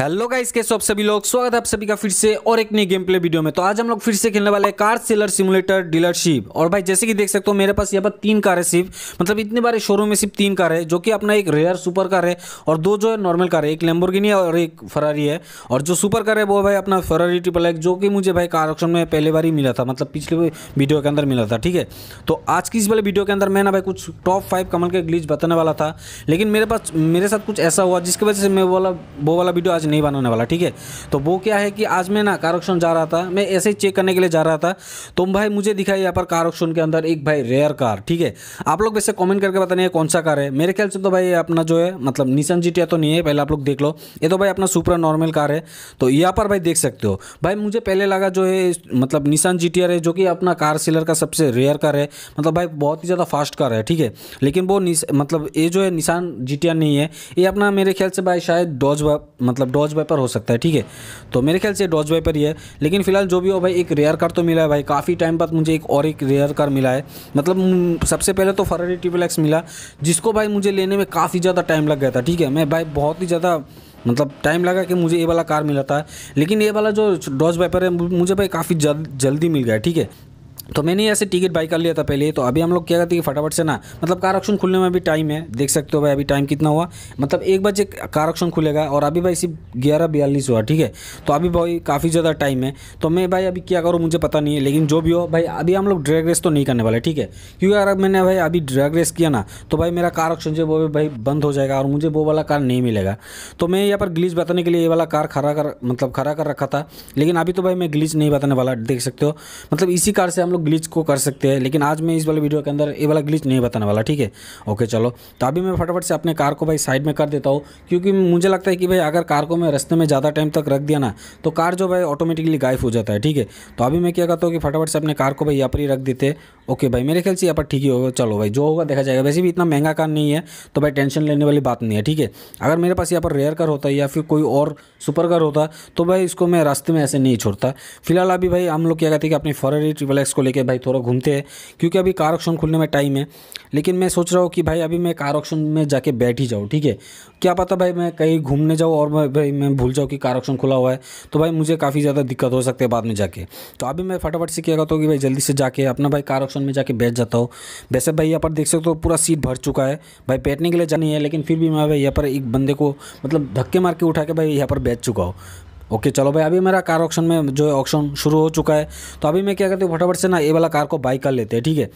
hello guys कैसे आप सभी लोग स्वागत है आप सभी का फिर से और एक नई गेम प्ले वीडियो में तो आज हम लोग फिर से खेलने वाले कार सेलर सिमुलेटर डीलरशिप और भाई जैसे कि देख सकते हो मेरे पास यहाँ पर तीन कार है सिर्फ मतलब इतने बारे शोरूम में सिर्फ तीन कार है जो कि अपना एक रेयर सुपर कार है और दो जो है नॉर्मल कार है एक लेम्बोर्गिनी और एक फरारी है और जो सुपर कार है वो भाई अपना फरारी ट्रिपल एक जो कि मुझे भाई कार ऑप्शन में पहले बार ही मिला था मतलब पिछले वीडियो के अंदर मिला था ठीक है तो आज की इस वाले वीडियो के अंदर मैं ना भाई कुछ टॉप फाइव कमल के ग्लिच बताने वाला था लेकिन मेरे पास मेरे साथ कुछ ऐसा हुआ जिसकी वजह से मैं वाला वो वाला वीडियो आज नहीं बनाने वाला ठीक है तो वो क्या है कि आज मैं ना कारोक्शन जा रहा था मैं ऐसे ही चेक करने के लिए जा रहा था तो भाई मुझे दिखाई यहाँ पर कारोक्शन के अंदर एक भाई रेयर कार ठीक है आप लोग वैसे कॉमेंट करके बताने ये कौन सा कार है मेरे ख्याल से तो भाई अपना जो है मतलब निशन जी तो नहीं है पहले आप लोग देख लो ये तो भाई अपना सुपर नॉर्मल कार है तो यहाँ पर भाई देख सकते हो भाई मुझे पहले लगा जो है मतलब निशान जी है जो कि अपना कार सेलर का सबसे रेयर कार है मतलब भाई बहुत ही ज़्यादा फास्ट कार है ठीक है लेकिन वो मतलब ये जो है निशान जी नहीं है ये अपना मेरे ख्याल से भाई शायद डॉज मतलब डॉज वाइपर हो सकता है ठीक है तो मेरे ख्याल से डॉज वाइपर ही है लेकिन फिलहाल जो भी हो भाई एक रेयर कार तो मिला है भाई काफ़ी टाइम बाद मुझे एक और एक रेयर कार मिला है मतलब हम्म, सबसे पहले तो फरारी ट्रिपल एक्स मिला जिसको भाई मुझे लेने में काफ़ी ज़्यादा टाइम लग गया था ठीक है मैं भाई बहुत ही ज़्यादा मतलब टाइम लगा कि मुझे ये वाला कार मिला था लेकिन ये वाला जो डॉज वाइपर है मुझे भाई काफ़ी जल्द जल्दी मिल गया ठीक है तो मैंने ऐसे टिकट बाई कर लिया था पहले तो अभी हम लोग क्या करते हैं फटाफट से ना मतलब कार ऑप्शन खुलने में अभी टाइम है देख सकते हो भाई अभी टाइम कितना हुआ मतलब एक बजे कार ऑप्शन खुलेगा और अभी भाई सिर्फ ग्यारह बयालीस हुआ ठीक है तो अभी भाई काफ़ी ज़्यादा टाइम है तो मैं भाई अभी क्या करूँ मुझे पता नहीं है लेकिन जो भी हो भाई अभी हम लोग ड्रैग रेस तो नहीं करने वाले ठीक है क्योंकि अगर मैंने भाई अभी ड्रैग रेस किया ना तो भाई मेरा कार ऑप्शन जो वो भी भाई बंद हो जाएगा और मुझे वो वाला कार नहीं मिलेगा तो मैं यहाँ पर ग्लीच बताने के लिए ये वाला कार खड़ा कर मतलब खड़ा कर रखा था लेकिन अभी तो भाई मैं ग्लीच नहीं बताने वाला देख सकते हो मतलब इसी कार से हम लोग लोग ग्लिच को कर सकते हैं लेकिन आज मैं इस वाले वीडियो के अंदर ये वाला ग्लिच नहीं बताने वाला ठीक है ओके चलो तो अभी मैं फटाफट से अपने कार को भाई साइड में कर देता हूँ क्योंकि मुझे लगता है कि भाई अगर कार को मैं रस्ते में ज़्यादा टाइम तक रख दिया ना तो कार जो भाई ऑटोमेटिकली गायब हो जाता है ठीक है तो अभी मैं क्या करता हूँ कि फटाफट से अपने कार को भाई यहाँ पर ही रख देते ओके भाई मेरे ख्याल से यहाँ पर ठीक ही होगा चलो भाई जो होगा देखा जाएगा वैसे भी इतना महंगा कार नहीं है तो भाई टेंशन लेने वाली बात नहीं है ठीक है अगर मेरे पास यहाँ पर रेयर कार होता या फिर कोई और सुपर कार होता तो भाई इसको मैं रास्ते में ऐसे नहीं छोड़ता फिलहाल अभी भाई हम लोग क्या कहते हैं कि अपनी फरारी ट्रिपल एक्स को लेके भाई थोड़ा घूमते हैं क्योंकि अभी कार ऑप्शन खुलने में टाइम है लेकिन मैं सोच रहा हूँ कि भाई अभी मैं कार ऑप्शन में जाके बैठ ही जाऊँ ठीक है क्या पता भाई मैं कहीं घूमने जाऊँ और भाई मैं भूल जाऊँ कि कार ऑप्शन खुला हुआ है तो भाई मुझे काफ़ी ज़्यादा दिक्कत हो सकती है बाद में जाके तो अभी मैं फटाफट से क्या करता हूँ कि भाई जल्दी से जाके अपना भाई कार ऑप्शन में जाके बैठ जाता हूँ वैसे भाई यहाँ पर देख सकते हो पूरा सीट भर चुका है भाई बैठने के लिए जानी है लेकिन फिर भी मैं भाई यहाँ पर एक बंदे को मतलब धक्के मार के उठा के भाई यहाँ पर बैठ चुका हूँ ओके चलो भाई अभी मेरा कार ऑप्शन में जो है ऑप्शन शुरू हो चुका है तो अभी मैं क्या करती हूँ फटाफट से ना ये वाला कार को बाई कर लेते हैं ठीक है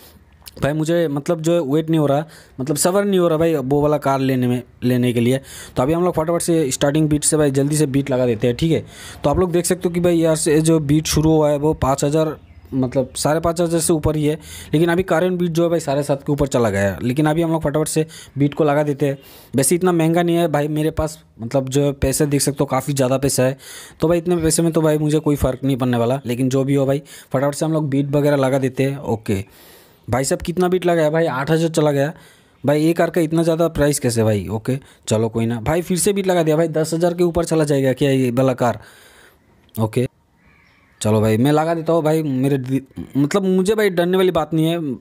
भाई मुझे मतलब जो है वेट नहीं हो रहा मतलब सवर नहीं हो रहा भाई वो वाला कार लेने में लेने के लिए तो अभी हम लोग फटाफट से स्टार्टिंग बीट से भाई जल्दी से बीट लगा देते हैं ठीक है तो आप लोग देख सकते हो कि भाई यहाँ से जो बीट शुरू हुआ है वो पाँच हज़ार मतलब साढ़े पाँच हज़ार से ऊपर ही है लेकिन अभी करंट बीट जो है भाई साढ़े सात के ऊपर चला गया है लेकिन अभी हम लोग फटाफट से बीट को लगा देते हैं वैसे इतना महंगा नहीं है भाई मेरे पास मतलब जो है पैसे देख सकते हो काफ़ी ज़्यादा पैसा है तो भाई इतने पैसे में तो भाई मुझे कोई फ़र्क नहीं पड़ने वाला लेकिन जो भी हो भाई फटाफट से हम लोग बीट वगैरह लगा देते हैं ओके भाई साहब कितना बीट लगाया भाई आठ हज़ार चला गया भाई एक आर का इतना ज़्यादा प्राइस कैसे भाई ओके चलो कोई ना भाई फिर से बीट लगा दिया भाई दस हज़ार के ऊपर चला जाएगा क्या ये वाला कार ओके चलो भाई मैं लगा देता हूँ भाई मेरे मतलब मुझे भाई डरने वाली बात नहीं है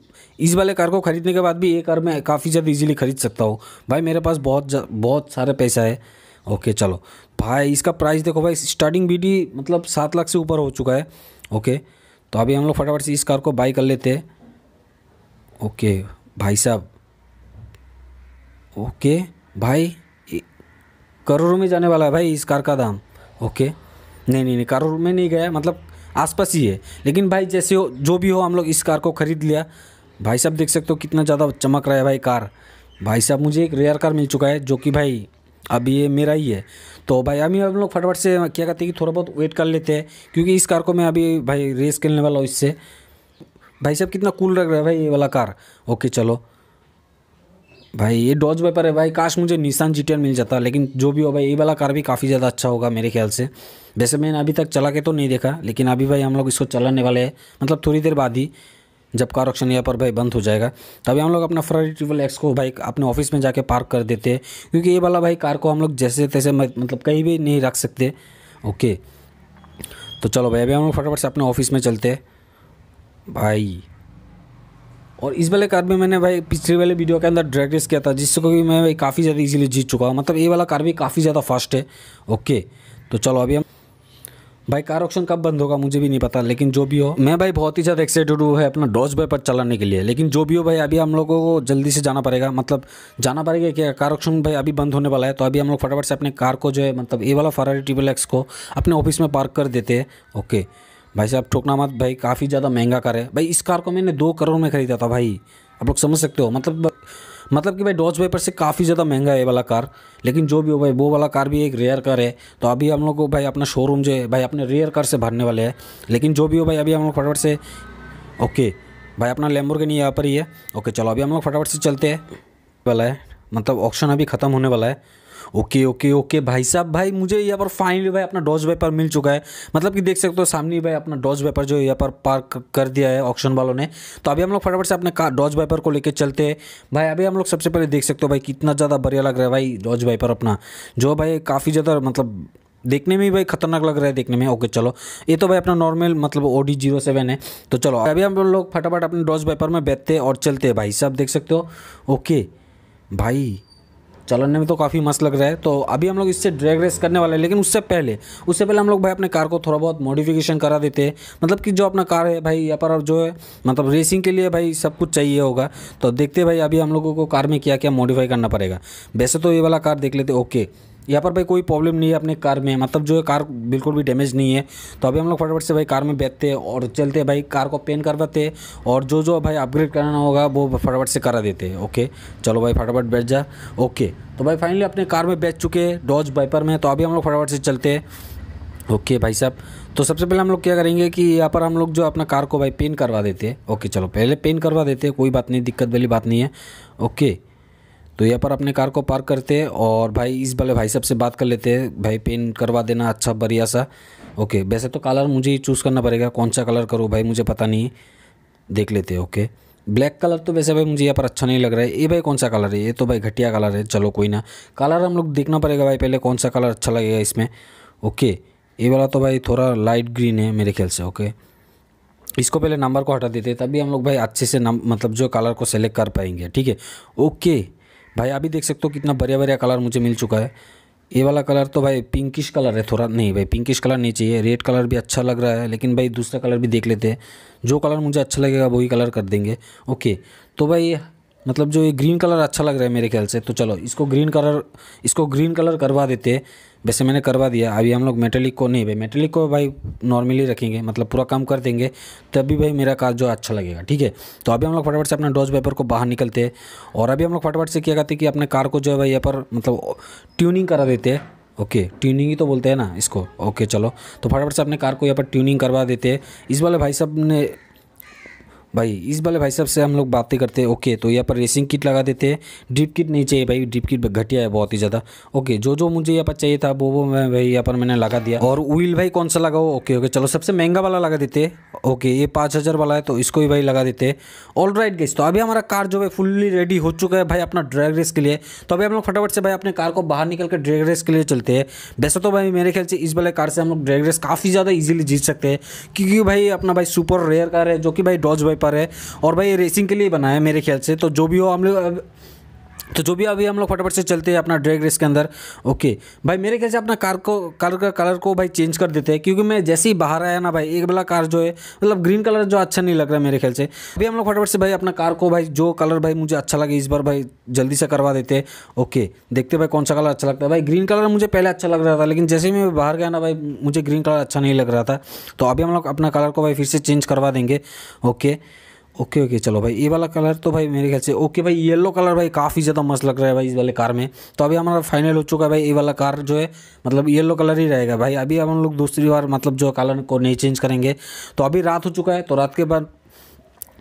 इस वाले कार को ख़रीदने के बाद भी ये कार मैं काफ़ी ज़्यादा इजीली ख़रीद सकता हूँ भाई मेरे पास बहुत बहुत सारे पैसा है ओके चलो भाई इसका प्राइस देखो भाई स्टार्टिंग बी मतलब सात लाख से ऊपर हो चुका है ओके तो अभी हम लोग फटाफट से इस कार को बाई कर लेते हैं ओके भाई साहब ओके भाई करोड़ों में जाने वाला है भाई इस कार का दाम ओके नहीं नहीं नहीं कारोर में नहीं गया मतलब आसपास ही है लेकिन भाई जैसे हो जो भी हो हम लोग इस कार को ख़रीद लिया भाई साहब देख सकते हो कितना ज़्यादा चमक रहा है भाई कार भाई साहब मुझे एक रेयर कार मिल चुका है जो कि भाई अब ये मेरा ही है तो भाई अभी हम लोग फटाफट से क्या कहते हैं कि थोड़ा बहुत वेट कर लेते हैं क्योंकि इस कार को मैं अभी भाई रेस खेलने वाला हूँ इससे भाई साहब कितना कूल लग रहा है भाई ये वाला कार ओके चलो भाई ये डॉज वेपर है भाई काश मुझे निशान जी मिल जाता लेकिन जो भी हो भाई ये वाला कार भी काफ़ी ज़्यादा अच्छा होगा मेरे ख्याल से वैसे मैंने अभी तक चला के तो नहीं देखा लेकिन अभी भाई हम लोग इसको चलाने वाले हैं मतलब थोड़ी देर बाद ही जब कार ऑक्शन यहाँ पर भाई बंद हो जाएगा तभी हम लोग अपना फरारी ट्रिपल एक्स को भाई अपने ऑफिस में जाके पार्क कर देते हैं क्योंकि ये वाला भाई कार को हम लोग जैसे तैसे मतलब कहीं भी नहीं रख सकते ओके तो चलो भाई अभी हम लोग फटाफट से अपने ऑफिस में चलते हैं भाई और इस वाले कार में मैंने भाई पिछले वाले वीडियो के अंदर ड्रैग रेस किया था जिसको भी मैं भाई काफ़ी ज़्यादा इजीली जीत चुका हूँ मतलब ये वाला कार भी काफ़ी ज़्यादा फास्ट है ओके तो चलो अभी हम भाई कार ऑप्शन कब बंद होगा मुझे भी नहीं पता लेकिन जो भी हो मैं भाई बहुत ही ज़्यादा एक्साइटेड हुआ है अपना डॉज बाई पर चलाने के लिए लेकिन जो भी हो भाई अभी हम लोगों को जल्दी से जाना पड़ेगा मतलब जाना पड़ेगा कि कार ऑप्शन भाई अभी बंद होने वाला है तो अभी हम लोग फटाफट से अपने कार को जो है मतलब ए वाला फरारी ट्रिपल एक्स को अपने ऑफिस में पार्क कर देते हैं ओके भाई साहब ठोकना मत भाई काफ़ी ज़्यादा महंगा कार है भाई इस कार को मैंने दो करोड़ में ख़रीदा था भाई आप लोग समझ सकते हो मतलब मतलब कि भाई डॉज वाइपर से काफ़ी ज़्यादा महंगा है ये वाला कार लेकिन जो भी हो भाई वो वाला कार भी एक रेयर कार है तो अभी हम लोग को भाई अपना शोरूम जो है भाई अपने रेयर कार से भरने वाले हैं लेकिन जो भी हो भाई अभी हम लोग फटाफट से ओके भाई अपना लेम्बोर नहीं यहाँ पर ही है ओके चलो अभी हम लोग फटाफट से चलते हैं वाला है मतलब ऑप्शन अभी ख़त्म होने वाला है ओके ओके ओके भाई साहब भाई मुझे यहाँ पर फाइनली भाई अपना डॉज वेपर मिल चुका है मतलब कि देख सकते हो सामने भाई अपना डॉज वेपर जो यहाँ पर पार्क कर दिया है ऑप्शन वालों ने तो अभी हम लोग फटाफट से अपने डॉज वाइपर को लेकर चलते हैं भाई अभी हम लोग सबसे पहले देख सकते हो भाई कितना ज़्यादा बढ़िया लग रहा है भाई डॉज वाइपर अपना जो भाई काफ़ी ज़्यादा मतलब देखने में भाई खतरनाक लग रहा है देखने में ओके चलो ये तो भाई अपना नॉर्मल मतलब ओ डी जीरो सेवन है तो चलो अभी हम लोग फटाफट अपने डॉज वाइपर में बैठते और चलते हैं भाई सब देख सकते हो ओके भाई चलने में तो काफ़ी मस्त लग रहा है तो अभी हम लोग इससे ड्रैग रेस करने वाले हैं लेकिन उससे पहले उससे पहले हम लोग भाई अपने कार को थोड़ा बहुत मॉडिफिकेशन करा देते हैं मतलब कि जो अपना कार है भाई यहाँ पर जो है मतलब रेसिंग के लिए भाई सब कुछ चाहिए होगा तो देखते भाई अभी हम लोगों को कार में क्या क्या मॉडिफाई करना पड़ेगा वैसे तो ये वाला कार देख लेते ओके यहाँ पर भाई कोई प्रॉब्लम नहीं है अपने कार में मतलब जो है कार बिल्कुल भी डैमेज नहीं है तो अभी हम लोग फटाफट से भाई कार में बैठते हैं और चलते हैं भाई कार को पेंट करवाते हैं और जो जो भाई अपग्रेड कराना होगा वो फटाफट से करा देते हैं ओके चलो भाई फटाफट बैठ जा ओके तो भाई फाइनली अपने कार में बैठ चुके हैं डॉज बाइपर में तो अभी हम लोग फटाफट से चलते हैं ओके भाई साहब तो सबसे पहले हम लोग क्या करेंगे कि यहाँ पर हम लोग जो अपना कार को भाई पेंट करवा देते हैं ओके चलो पहले पेंट करवा देते हैं कोई बात नहीं दिक्कत वाली बात नहीं है ओके तो यहाँ पर अपने कार को पार्क करते हैं और भाई इस वाले भाई साहब से बात कर लेते हैं भाई पेंट करवा देना अच्छा बढ़िया सा ओके वैसे तो कलर मुझे ही चूज़ करना पड़ेगा कौन सा कलर करूँ भाई मुझे पता नहीं देख लेते हैं ओके ब्लैक कलर तो वैसे भाई मुझे यहाँ पर अच्छा नहीं लग रहा है ये भाई कौन सा कलर है ये तो भाई घटिया कलर है चलो कोई ना कलर हम लोग देखना पड़ेगा भाई पहले कौन सा कलर अच्छा लगेगा इसमें ओके ये वाला तो भाई थोड़ा लाइट ग्रीन है मेरे ख्याल से ओके इसको पहले नंबर को हटा देते तभी हम लोग भाई अच्छे से नम मतलब जो कलर को सेलेक्ट कर पाएंगे ठीक है ओके भाई अभी देख सकते हो कितना बढ़िया बढ़िया कलर मुझे मिल चुका है ये वाला कलर तो भाई पिंकिश कलर है थोड़ा नहीं भाई पिंकिश कलर नहीं चाहिए रेड कलर भी अच्छा लग रहा है लेकिन भाई दूसरा कलर भी देख लेते हैं जो कलर मुझे अच्छा लगेगा वही कलर कर देंगे ओके तो भाई मतलब जो ये ग्रीन कलर अच्छा लग रहा है मेरे ख्याल से तो चलो इसको ग्रीन कलर इसको ग्रीन कलर करवा देते हैं वैसे मैंने करवा दिया अभी हम लोग मेटेलिक को नहीं भाई मेटेलिक को भाई नॉर्मली रखेंगे मतलब पूरा काम कर देंगे तब भी भाई मेरा कार जो अच्छा लगेगा ठीक है तो अभी हम लोग फटाफट से अपना डॉज पेपर को बाहर निकलते हैं और अभी हम लोग फटाफट से क्या करते हैं कि अपने कार को जो है भाई यहाँ पर मतलब ट्यूनिंग करा देते हैं ओके ट्यूनिंग ही तो बोलते हैं ना इसको ओके चलो तो फटाफट से अपने कार को यहाँ पर ट्यूनिंग करवा देते हैं इस वाले भाई साहब ने भाई इस वाले भाई साहब से हम लोग बातें करते हैं ओके तो यहाँ पर रेसिंग किट लगा देते हैं ड्रिप किट नहीं चाहिए भाई ड्रिप किट घटिया है बहुत ही ज़्यादा ओके जो जो मुझे यहाँ पर चाहिए था वो वो मैं भाई यहाँ पर मैंने लगा दिया और व्हील भाई कौन सा लगाओ ओके ओके चलो सबसे महंगा वाला लगा देते ओके ये पाँच हज़ार वाला है तो इसको भी भाई लगा देते ऑल राइट गेस्ट तो अभी हमारा कार जो है फुल्ली रेडी हो चुका है भाई अपना ड्रैग रेस के लिए तो अभी हम लोग फटाफट से भाई अपने कार को बाहर निकल कर ड्रैग रेस के लिए चलते हैं वैसे तो भाई मेरे ख्याल से इस वाले कार से हम लोग ड्रैग रेस काफ़ी ज़्यादा ईजिली जीत सकते हैं क्योंकि भाई अपना भाई सुपर रेयर कार है जो कि भाई डॉज भाई पर है और भाई रेसिंग के लिए बनाया है मेरे ख्याल से तो जो भी हो हम लोग तो जो भी अभी हम लोग फटाफट से चलते हैं अपना ड्रैग रेस के अंदर ओके भाई मेरे ख्याल से अपना कार को कार का कलर को भाई चेंज कर देते हैं क्योंकि मैं जैसे ही बाहर आया ना भाई एक वाला कार जो है मतलब ग्रीन कलर जो अच्छा नहीं लग रहा है मेरे ख्याल से अभी हम लोग फटाफट से भाई अपना कार को भाई जो कलर भाई मुझे अच्छा लगे इस बार भाई जल्दी से करवा देते हैं ओके देखते भाई कौन सा कलर अच्छा लगता है भाई ग्रीन कलर मुझे पहले अच्छा लग रहा था लेकिन जैसे ही मैं बाहर गया ना भाई मुझे ग्रीन कलर अच्छा नहीं लग रहा था तो अभी हम लोग अपना कलर को भाई फिर से चेंज करवा देंगे ओके ओके ओके चलो भाई ये वाला कलर तो भाई मेरे ख्याल से ओके भाई येलो कलर भाई काफ़ी ज़्यादा मस्त लग रहा है भाई इस वाले कार में तो अभी हमारा फाइनल हो चुका है भाई ये वाला कार जो है मतलब येलो कलर ही रहेगा भाई अभी हम लोग दूसरी बार मतलब जो कलर को नहीं चेंज करेंगे तो अभी रात हो चुका है तो रात के बाद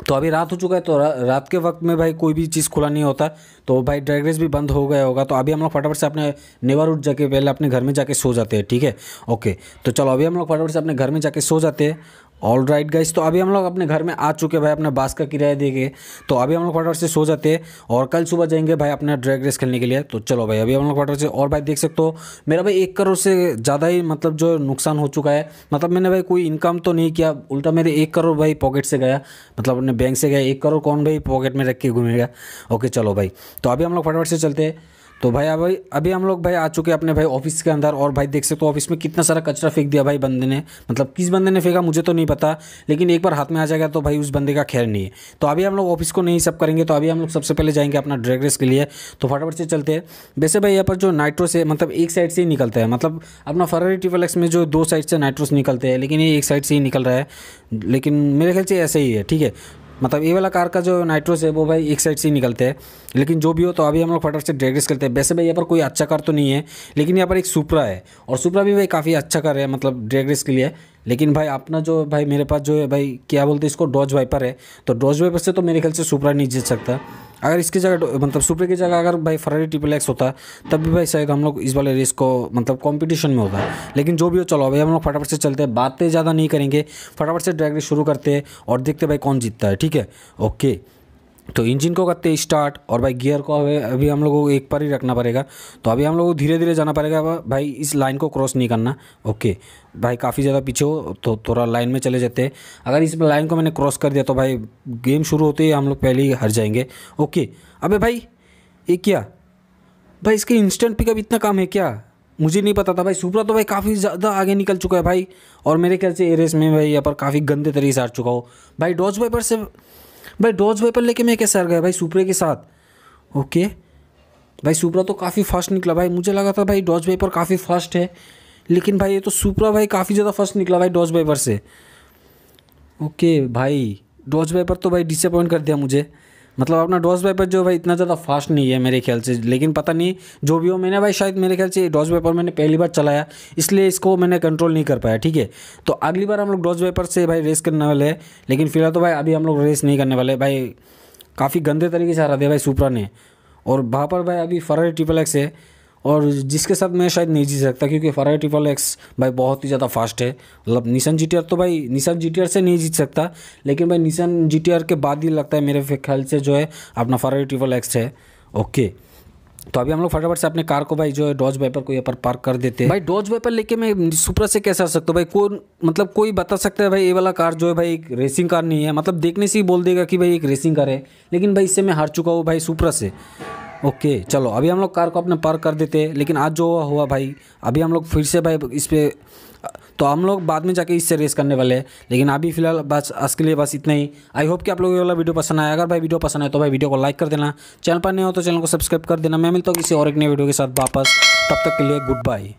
तो अभी रात हो चुका है तो रा, रात के वक्त में भाई कोई भी चीज़ खुला नहीं होता तो भाई ड्राइग रेस भी बंद हो गया होगा तो अभी हम लोग फटाफट से अपने नेवर उठ जाके पहले अपने घर में जाके सो जाते हैं ठीक है ओके तो चलो अभी हम लोग फटाफट से अपने घर में जाके सो जाते हैं ऑल राइट गाइस तो अभी हम लोग अपने घर में आ चुके भाई अपना बास का किराया दे के तो अभी हम लोग फटाफट से सो जाते हैं और कल सुबह जाएंगे भाई अपना ड्रैग रेस खेलने के लिए तो चलो भाई अभी हम लोग फटाफट से और भाई देख सकते हो मेरा भाई एक करोड़ से ज़्यादा ही मतलब जो नुकसान हो चुका है मतलब मैंने भाई कोई इनकम तो नहीं किया उल्टा मेरे एक करोड़ भाई पॉकेट से गया मतलब अपने बैंक से गया एक करोड़ कौन भाई पॉकेट में रख के घूमेगा ओके चलो भाई तो अभी हम लोग फटाफट से चलते हैं तो भाई अभी अभी हम लोग भाई आ चुके अपने भाई ऑफिस के अंदर और भाई देख सकते हो ऑफिस में कितना सारा कचरा फेंक दिया भाई बंदे ने मतलब किस बंदे ने फेंका मुझे तो नहीं पता लेकिन एक बार हाथ में आ जाएगा तो भाई उस बंदे का खैर नहीं है तो अभी हम लोग ऑफिस को नहीं सब करेंगे तो अभी हम लोग सबसे पहले जाएंगे अपना ड्रैग रेस के लिए तो फटाफट से चलते हैं वैसे भाई यहाँ पर जो नाइट्रोस है मतलब एक साइड से ही निकलता है मतलब अपना फरवरी ट्रिपल एक्स में जो दो साइड से नाइट्रोस निकलते हैं लेकिन ये एक साइड से ही निकल रहा है लेकिन मेरे ख्याल से ऐसे ही है ठीक है मतलब ये वाला कार का जो नाइट्रोस है वो भाई एक साइड से ही निकलते हैं लेकिन जो भी हो तो अभी हम लोग फटाफट से ड्रैग रेस करते हैं वैसे भाई यहाँ पर कोई अच्छा कार तो नहीं है लेकिन यहाँ पर एक सुप्रा है और सुप्रा भी भाई काफ़ी अच्छा कार है मतलब ड्रैग रेस के लिए लेकिन भाई अपना जो भाई मेरे पास जो है भाई क्या बोलते हैं इसको डॉज वाइपर है तो डॉज वाइपर से तो मेरे ख्याल से सुपरा नहीं जीत सकता अगर इसकी जगह मतलब सुपरे की जगह अगर भाई फरारी ट्रिपल एक्स होता तब भी भाई शायद हम लोग इस वाले रेस को मतलब कंपटीशन में होता लेकिन जो भी हो चलो भाई हम लोग फटाफट से चलते हैं बातें ज़्यादा नहीं करेंगे फटाफट से ड्रैग रेस शुरू करते हैं और देखते भाई कौन जीतता है ठीक है ओके तो इंजन को करते हैं स्टार्ट और भाई गियर को अभी हम लोग को एक पर ही रखना पड़ेगा तो अभी हम लोग को धीरे धीरे जाना पड़ेगा भाई इस लाइन को क्रॉस नहीं करना ओके भाई काफ़ी ज़्यादा पीछे हो तो थोड़ा लाइन में चले जाते हैं अगर इस लाइन को मैंने क्रॉस कर दिया तो भाई गेम शुरू होते ही हम लोग पहले ही हर जाएंगे ओके अबे भाई ये क्या भाई इसके इंस्टेंट पिकअप इतना काम है क्या मुझे नहीं पता था भाई सुपरा तो भाई काफ़ी ज़्यादा आगे निकल चुका है भाई और मेरे ख्याल से ए रेस में भाई यहाँ पर काफ़ी गंदे तरीके से हार चुका हो भाई डॉज वाइपर से भाई डॉज वेपन लेके मैं कैसे हार गया भाई सुपरे के साथ ओके भाई सुपरा तो काफ़ी फास्ट निकला भाई मुझे लगा था भाई डॉज वेपर काफ़ी फास्ट है लेकिन भाई ये तो सुपरा भाई काफ़ी ज़्यादा फास्ट निकला भाई डॉज वेपर से ओके भाई डॉज वेपर तो भाई डिसअपॉइंट कर दिया मुझे मतलब अपना डॉस पेपर जो भाई इतना ज़्यादा फास्ट नहीं है मेरे ख्याल से लेकिन पता नहीं जो भी हो मैंने भाई शायद मेरे ख्याल से डॉज पेपर मैंने पहली बार चलाया इसलिए इसको मैंने कंट्रोल नहीं कर पाया ठीक है तो अगली बार हम लोग डॉज पेपर से भाई रेस करने वाले हैं लेकिन फिलहाल तो भाई अभी हम लोग रेस नहीं करने वाले भाई काफ़ी गंदे तरीके से हरा दिया भाई सुपरा ने और वहाँ पर भाई अभी फरारी ट्रिपल एक्स है और जिसके साथ मैं शायद नहीं जीत सकता क्योंकि फरारी ट्रिपल एक्स भाई बहुत ही ज़्यादा फास्ट है मतलब निशान जी तो भाई निशान जी से नहीं जीत सकता लेकिन भाई निशान जी के बाद ही लगता है मेरे ख्याल से जो है अपना फरारी ट्रिपल एक्स है ओके तो अभी हम लोग फटाफट से अपने कार को भाई जो है डॉज वेपर को यहाँ पर पार्क कर देते हैं भाई डॉज वेपर लेके मैं सुपर से कैसे आ सकता हूँ भाई कौन मतलब कोई बता सकता है भाई ये वाला कार जो है भाई एक रेसिंग कार नहीं है मतलब देखने से ही बोल देगा कि भाई एक रेसिंग कार है लेकिन भाई इससे मैं हार चुका हूँ भाई सुप्रा से ओके चलो अभी हम लोग कार को अपने पार्क कर देते हैं लेकिन आज जो हुआ हुआ भाई अभी हम लोग फिर से भाई इस पर तो हम लोग बाद में जाके इससे रेस करने वाले हैं लेकिन अभी फिलहाल बस आज के लिए बस इतना ही आई होप कि आप लोगों को वाला वीडियो पसंद आया अगर भाई वीडियो पसंद आए तो भाई वीडियो को लाइक कर देना चैनल पर नहीं हो तो चैनल को सब्सक्राइब कर देना मैं मिलता हूँ किसी और एक नए वीडियो के साथ वापस तब तक के लिए गुड बाय